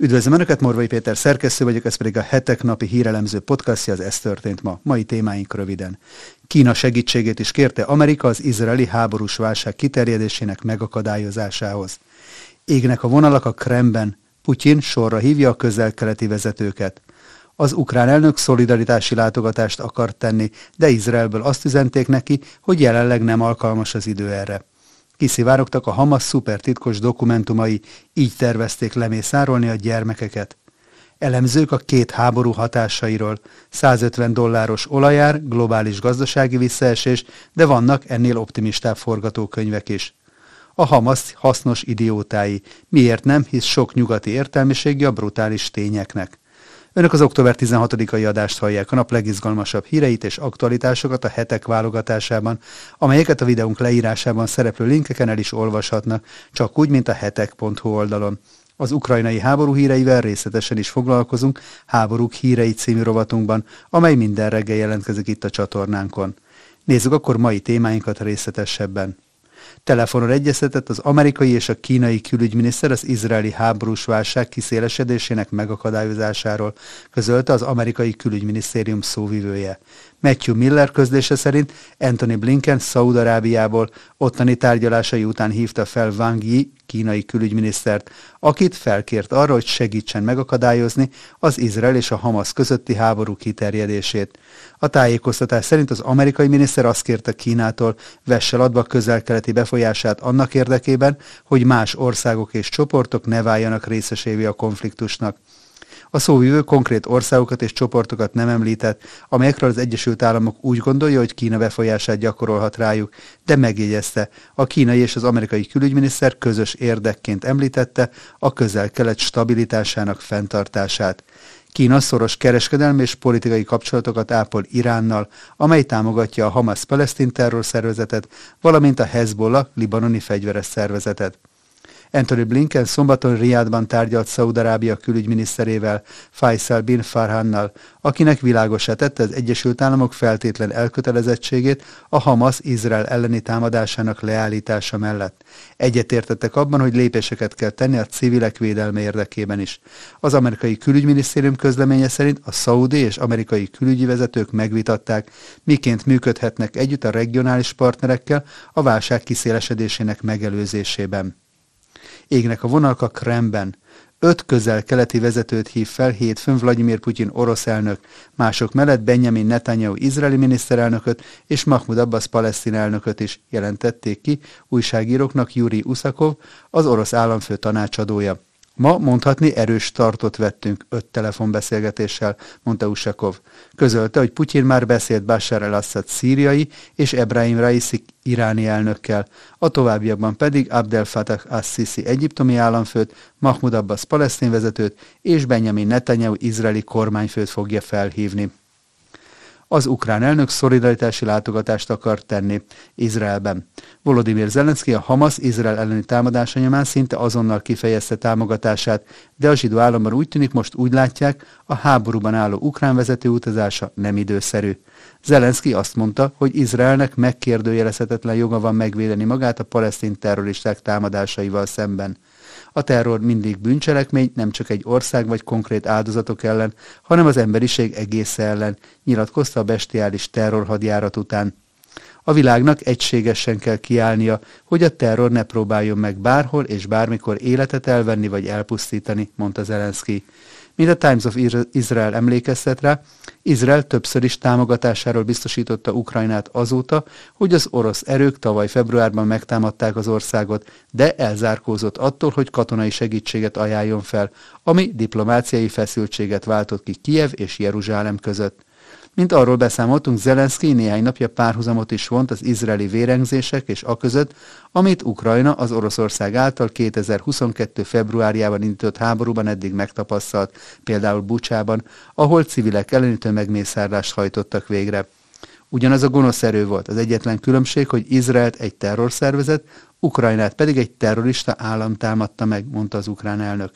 Üdvözlöm Önöket, Morvai Péter szerkesztő vagyok, ez pedig a hetek napi hírelemző podcastja, az Ez történt ma. Mai témáink röviden. Kína segítségét is kérte Amerika az izraeli háborús válság kiterjedésének megakadályozásához. Égnek a vonalak a Kremben. Putyin sorra hívja a közel-keleti vezetőket. Az ukrán elnök szolidaritási látogatást akart tenni, de Izraelből azt üzenték neki, hogy jelenleg nem alkalmas az idő erre. Kiszivárogtak a Hamas szupertitkos dokumentumai, így tervezték lemészárolni a gyermekeket. Elemzők a két háború hatásairól, 150 dolláros olajár, globális gazdasági visszaesés, de vannak ennél optimistább forgatókönyvek is a Hamas hasznos idiótái. Miért nem, hisz sok nyugati értelmiségi a brutális tényeknek. Önök az október 16-ai adást hallják a nap legizgalmasabb híreit és aktualitásokat a hetek válogatásában, amelyeket a videónk leírásában szereplő linkeken el is olvashatnak, csak úgy, mint a hetek.hu oldalon. Az ukrajnai háború híreivel részletesen is foglalkozunk Háborúk hírei című rovatunkban, amely minden reggel jelentkezik itt a csatornánkon. Nézzük akkor mai témáinkat részletesebben. Telefonon egyeztetett az amerikai és a kínai külügyminiszter az izraeli háborús válság kiszélesedésének megakadályozásáról, közölte az amerikai külügyminisztérium szóvivője. Matthew Miller közlése szerint Anthony Blinken Szaúd-Arábiából ottani tárgyalásai után hívta fel Wang Yi kínai külügyminisztert, akit felkért arra, hogy segítsen megakadályozni az Izrael és a Hamas közötti háború kiterjedését. A tájékoztatás szerint az amerikai miniszter azt kérte Kínától, vessel adva közel-keleti befolyását annak érdekében, hogy más országok és csoportok ne váljanak részesévé a konfliktusnak. A szóvívő konkrét országokat és csoportokat nem említett, amelyekről az Egyesült Államok úgy gondolja, hogy Kína befolyását gyakorolhat rájuk, de megjegyezte, a kínai és az amerikai külügyminiszter közös érdekként említette a közel-kelet stabilitásának fenntartását. Kína szoros kereskedelmi és politikai kapcsolatokat ápol Iránnal, amely támogatja a Hamas-Palesztin terrorszervezetet, valamint a Hezbollah libanoni fegyveres szervezetet. Anthony Blinken szombaton Riadban tárgyalt Szaudarábia külügyminiszterével, Faisal bin Farhannal, akinek világosá tette az Egyesült Államok feltétlen elkötelezettségét a Hamas Izrael elleni támadásának leállítása mellett. Egyetértettek abban, hogy lépéseket kell tenni a civilek védelme érdekében is. Az amerikai külügyminisztérium közleménye szerint a szaudi és amerikai külügyi vezetők megvitatták, miként működhetnek együtt a regionális partnerekkel a válság kiszélesedésének megelőzésében égnek a vonalak a Kremben. Öt közel-keleti vezetőt hív fel hétfőn Vladimir Putyin orosz elnök, mások mellett Benjamin Netanyahu izraeli miniszterelnököt és Mahmoud Abbas palesztin elnököt is jelentették ki újságíróknak Juri Usakov az orosz államfő tanácsadója. Ma mondhatni erős tartot vettünk öt telefonbeszélgetéssel, mondta Usakov. Közölte, hogy Putyin már beszélt Bashar el-Assad szíriai és Ebrahim Raisi iráni elnökkel, a továbbiakban pedig Abdel Fattah al-Sisi egyiptomi államfőt, Mahmoud Abbas palesztin vezetőt és Benjamin Netanyahu izraeli kormányfőt fogja felhívni. Az ukrán elnök szolidaritási látogatást akar tenni Izraelben. Volodymyr Zelenszky a Hamas Izrael elleni támadása nyomán szinte azonnal kifejezte támogatását, de a zsidó államban úgy tűnik most úgy látják, a háborúban álló ukrán vezető utazása nem időszerű. Zelenszky azt mondta, hogy Izraelnek megkérdőjelezhetetlen joga van megvédeni magát a palesztin terroristák támadásaival szemben. A terror mindig bűncselekmény, nem csak egy ország vagy konkrét áldozatok ellen, hanem az emberiség egész ellen, nyilatkozta a bestiális terrorhadjárat után. A világnak egységesen kell kiállnia, hogy a terror ne próbáljon meg bárhol és bármikor életet elvenni vagy elpusztítani, mondta Zelenszky. Mint a Times of Israel emlékeztet rá, Izrael többször is támogatásáról biztosította Ukrajnát azóta, hogy az orosz erők tavaly februárban megtámadták az országot, de elzárkózott attól, hogy katonai segítséget ajánljon fel, ami diplomáciai feszültséget váltott ki Kiev és Jeruzsálem között. Mint arról beszámoltunk, Zelenszky néhány napja párhuzamot is vont az izraeli vérengzések és a között, amit Ukrajna az Oroszország által 2022. februárjában indított háborúban eddig megtapasztalt, például Bucsában, ahol civilek elleni tömegmészárlást hajtottak végre. Ugyanaz a gonosz erő volt, az egyetlen különbség, hogy Izraelt egy terrorszervezet, Ukrajnát pedig egy terrorista állam támadta meg, mondta az ukrán elnök.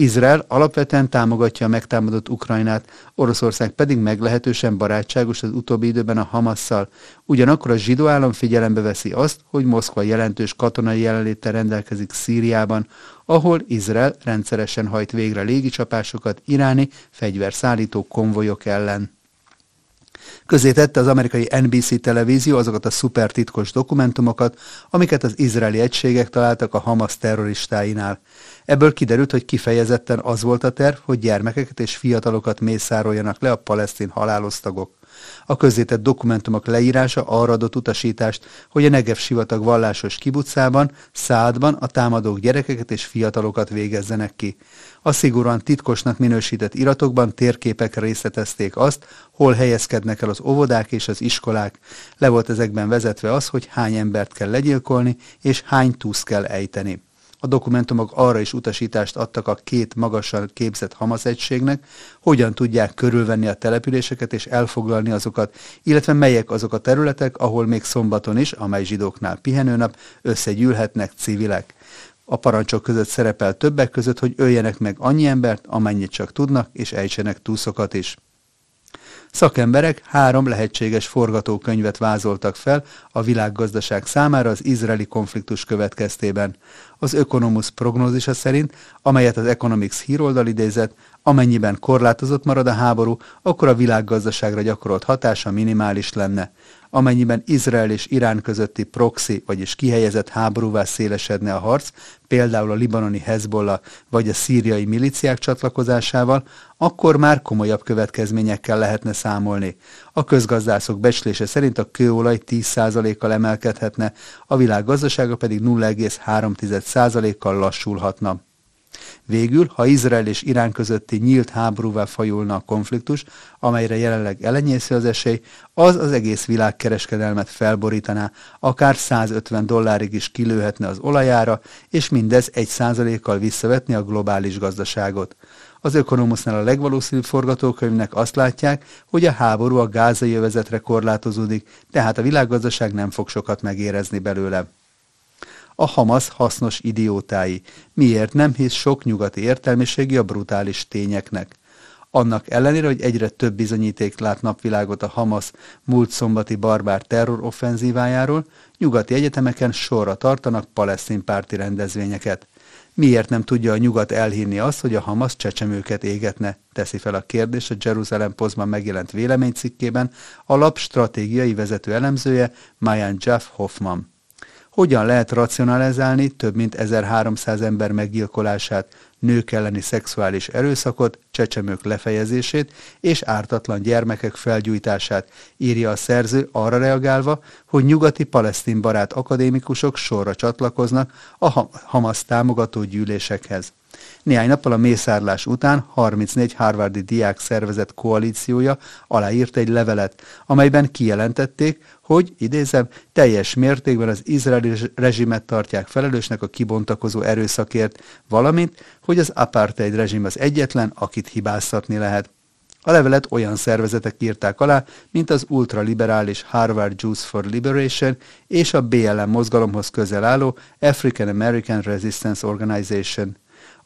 Izrael alapvetően támogatja a megtámadott Ukrajnát, Oroszország pedig meglehetősen barátságos az utóbbi időben a Hamasszal. Ugyanakkor a zsidó állam figyelembe veszi azt, hogy Moszkva jelentős katonai jelenléttel rendelkezik Szíriában, ahol Izrael rendszeresen hajt végre légicsapásokat iráni fegyverszállító konvojok ellen. Közé tette az amerikai NBC televízió azokat a szupertitkos dokumentumokat, amiket az izraeli egységek találtak a Hamas terroristáinál. Ebből kiderült, hogy kifejezetten az volt a terv, hogy gyermekeket és fiatalokat mészároljanak le a palesztin halálosztagok. A közzétett dokumentumok leírása arra adott utasítást, hogy a Negev sivatag vallásos kibucában, szádban a támadók gyerekeket és fiatalokat végezzenek ki. A szigorúan titkosnak minősített iratokban térképek részletezték azt, hol helyezkednek el az óvodák és az iskolák. Le volt ezekben vezetve az, hogy hány embert kell legyilkolni és hány túsz kell ejteni. A dokumentumok arra is utasítást adtak a két magasan képzett Hamas egységnek, hogyan tudják körülvenni a településeket és elfoglalni azokat, illetve melyek azok a területek, ahol még szombaton is, amely zsidóknál pihenőnap, összegyűlhetnek civilek. A parancsok között szerepel többek között, hogy öljenek meg annyi embert, amennyit csak tudnak, és ejtsenek túszokat is. Szakemberek három lehetséges forgatókönyvet vázoltak fel a világgazdaság számára az izraeli konfliktus következtében. Az Economus prognózisa szerint, amelyet az Economics híroldal idézett, amennyiben korlátozott marad a háború, akkor a világgazdaságra gyakorolt hatása minimális lenne amennyiben Izrael és Irán közötti proxy, vagyis kihelyezett háborúvá szélesedne a harc, például a libanoni Hezbollah vagy a szíriai miliciák csatlakozásával, akkor már komolyabb következményekkel lehetne számolni. A közgazdászok becslése szerint a kőolaj 10%-kal emelkedhetne, a világ gazdasága pedig 0,3%-kal lassulhatna. Végül, ha Izrael és Irán közötti nyílt háborúvá fajulna a konfliktus, amelyre jelenleg elenyésző az esély, az az egész világ kereskedelmet felborítaná, akár 150 dollárig is kilőhetne az olajára, és mindez egy százalékkal visszavetni a globális gazdaságot. Az Ökonomusznál a legvalószínűbb forgatókönyvnek azt látják, hogy a háború a gázai övezetre korlátozódik, tehát a világgazdaság nem fog sokat megérezni belőle a Hamas hasznos idiótái, miért nem hisz sok nyugati értelmiségi a brutális tényeknek. Annak ellenére, hogy egyre több bizonyíték lát napvilágot a Hamas múlt szombati barbár terror offenzívájáról, nyugati egyetemeken sorra tartanak palesztin párti rendezvényeket. Miért nem tudja a nyugat elhinni azt, hogy a Hamas csecsemőket égetne? Teszi fel a kérdést a Jerusalem Postban megjelent véleménycikkében a lap stratégiai vezető elemzője Mayan Jeff Hoffman hogyan lehet racionalizálni több mint 1300 ember meggyilkolását, nők elleni szexuális erőszakot, csecsemők lefejezését és ártatlan gyermekek felgyújtását, írja a szerző arra reagálva, hogy nyugati palesztin barát akadémikusok sorra csatlakoznak a Hamas támogató gyűlésekhez. Néhány nappal a mészárlás után 34 Harvardi diák szervezet koalíciója aláírt egy levelet, amelyben kijelentették, hogy, idézem, teljes mértékben az izraeli rezsimet tartják felelősnek a kibontakozó erőszakért, valamint, hogy az apartheid rezsim az egyetlen, akit hibáztatni lehet. A levelet olyan szervezetek írták alá, mint az ultraliberális Harvard Jews for Liberation és a BLM mozgalomhoz közel álló African American Resistance Organization.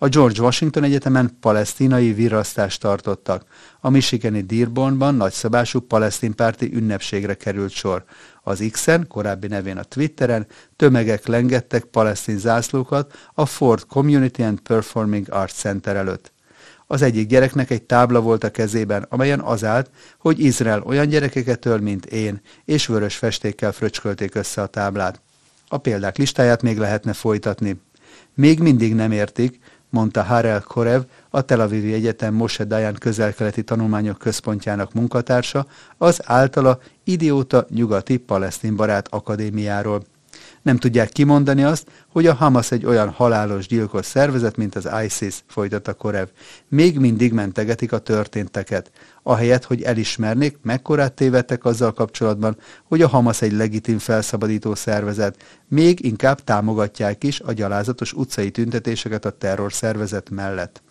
A George Washington Egyetemen palesztinai virasztást tartottak. A Michigani Dearbornban nagyszabású palesztinpárti ünnepségre került sor. Az X-en, korábbi nevén a Twitteren, tömegek lengettek palesztin zászlókat a Ford Community and Performing Arts Center előtt. Az egyik gyereknek egy tábla volt a kezében, amelyen az állt, hogy Izrael olyan gyerekeket öl, mint én, és vörös festékkel fröcskölték össze a táblát. A példák listáját még lehetne folytatni. Még mindig nem értik, mondta Harel Korev, a Tel Avivi Egyetem Moshe Dayan közelkeleti tanulmányok központjának munkatársa, az általa Idióta Nyugati Palesztin Barát Akadémiáról. Nem tudják kimondani azt, hogy a Hamas egy olyan halálos gyilkos szervezet, mint az ISIS, folytatta Korev. Még mindig mentegetik a történteket. Ahelyett, hogy elismernék, mekkorát tévedtek azzal kapcsolatban, hogy a Hamas egy legitim felszabadító szervezet, még inkább támogatják is a gyalázatos utcai tüntetéseket a terror szervezet mellett.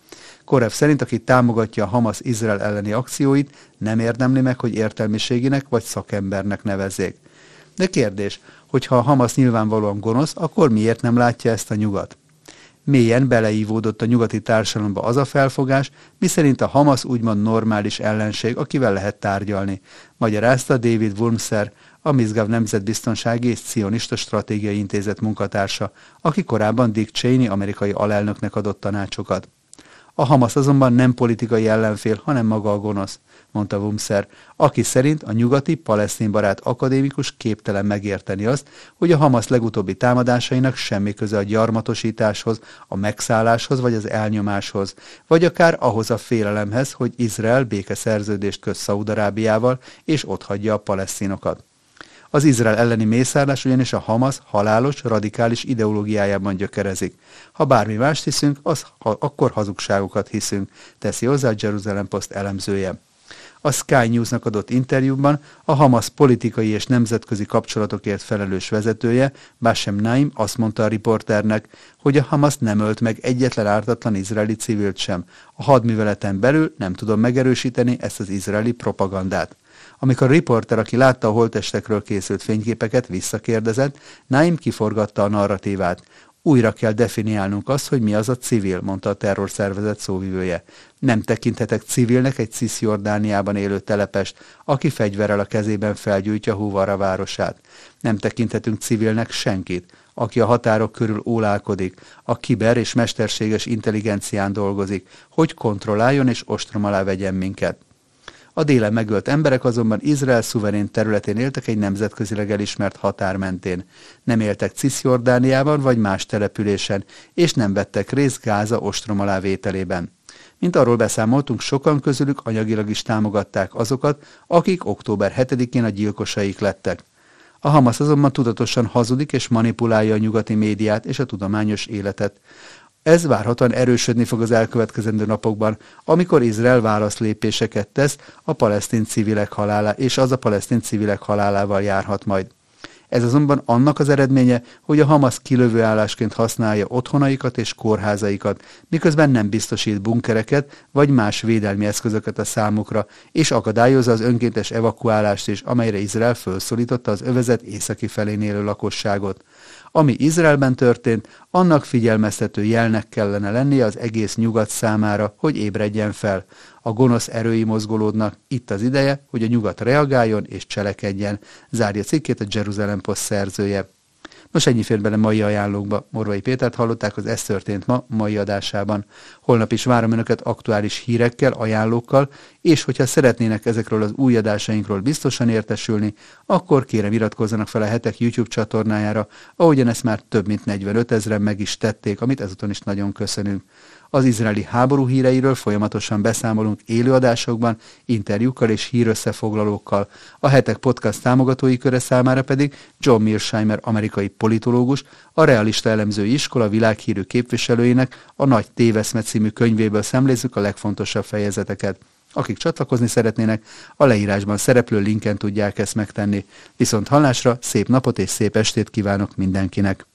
Korev szerint, aki támogatja a Hamas Izrael elleni akcióit, nem érdemli meg, hogy értelmiséginek vagy szakembernek nevezzék. De kérdés, hogyha a Hamas nyilvánvalóan gonosz, akkor miért nem látja ezt a nyugat? Mélyen beleívódott a nyugati társadalomba az a felfogás, miszerint a Hamas úgymond normális ellenség, akivel lehet tárgyalni, magyarázta David Wurmser, a Mizgav Nemzetbiztonsági és Cionista Stratégiai Intézet munkatársa, aki korábban Dick Cheney amerikai alelnöknek adott tanácsokat. A Hamas azonban nem politikai ellenfél, hanem maga a gonosz mondta Wumser, aki szerint a nyugati barát akadémikus képtelen megérteni azt, hogy a Hamas legutóbbi támadásainak semmi köze a gyarmatosításhoz, a megszálláshoz vagy az elnyomáshoz, vagy akár ahhoz a félelemhez, hogy Izrael békeszerződést köz Szaudarábiával és hagyja a palesztinokat. Az Izrael elleni mészárlás ugyanis a Hamas halálos, radikális ideológiájában gyökerezik. Ha bármi mást hiszünk, az ha, akkor hazugságokat hiszünk, teszi hozzá a Jerusalem Post elemzője a Sky News-nak adott interjúban a Hamas politikai és nemzetközi kapcsolatokért felelős vezetője, Bashem Naim azt mondta a riporternek, hogy a Hamas nem ölt meg egyetlen ártatlan izraeli civilt sem. A hadműveleten belül nem tudom megerősíteni ezt az izraeli propagandát. Amikor a riporter, aki látta a holtestekről készült fényképeket, visszakérdezett, Naim kiforgatta a narratívát. Újra kell definiálnunk azt, hogy mi az a civil, mondta a terrorszervezet szóvivője. Nem tekinthetek civilnek egy Cisjordániában élő telepest, aki fegyverrel a kezében felgyújtja Húvara városát. Nem tekinthetünk civilnek senkit, aki a határok körül ólálkodik, a kiber és mesterséges intelligencián dolgozik, hogy kontrolláljon és ostrom alá vegyen minket. A délen megölt emberek azonban Izrael szuverén területén éltek egy nemzetközileg elismert határ mentén. Nem éltek Cisjordániában vagy más településen, és nem vettek részt Gáza ostrom alá vételében. Mint arról beszámoltunk, sokan közülük anyagilag is támogatták azokat, akik október 7-én a gyilkosaik lettek. A Hamas azonban tudatosan hazudik és manipulálja a nyugati médiát és a tudományos életet. Ez várhatóan erősödni fog az elkövetkezendő napokban, amikor Izrael válaszlépéseket tesz a palesztin civilek halála, és az a palesztin civilek halálával járhat majd. Ez azonban annak az eredménye, hogy a Hamas kilövő állásként használja otthonaikat és kórházaikat, miközben nem biztosít bunkereket vagy más védelmi eszközöket a számukra, és akadályozza az önkéntes evakuálást is, amelyre Izrael felszólította az övezet északi felén élő lakosságot. Ami Izraelben történt, annak figyelmeztető jelnek kellene lennie az egész nyugat számára, hogy ébredjen fel. A gonosz erői mozgolódnak, itt az ideje, hogy a nyugat reagáljon és cselekedjen, zárja cikkét a Jerusalem Post szerzője. Nos, ennyi fér bele mai ajánlókba. Morvai Pétert hallották az Ez történt ma mai adásában. Holnap is várom Önöket aktuális hírekkel, ajánlókkal, és hogyha szeretnének ezekről az új adásainkról biztosan értesülni, akkor kérem iratkozzanak fel a hetek YouTube csatornájára, ahogyan ezt már több mint 45 ezeren meg is tették, amit ezúton is nagyon köszönünk. Az izraeli háború híreiről folyamatosan beszámolunk élőadásokban, interjúkkal és hírösszefoglalókkal. A hetek podcast támogatói köre számára pedig John Mearsheimer amerikai politológus, a Realista Elemzői Iskola világhírű képviselőinek a Nagy Téveszme című könyvéből szemlézzük a legfontosabb fejezeteket. Akik csatlakozni szeretnének, a leírásban szereplő linken tudják ezt megtenni. Viszont hallásra szép napot és szép estét kívánok mindenkinek!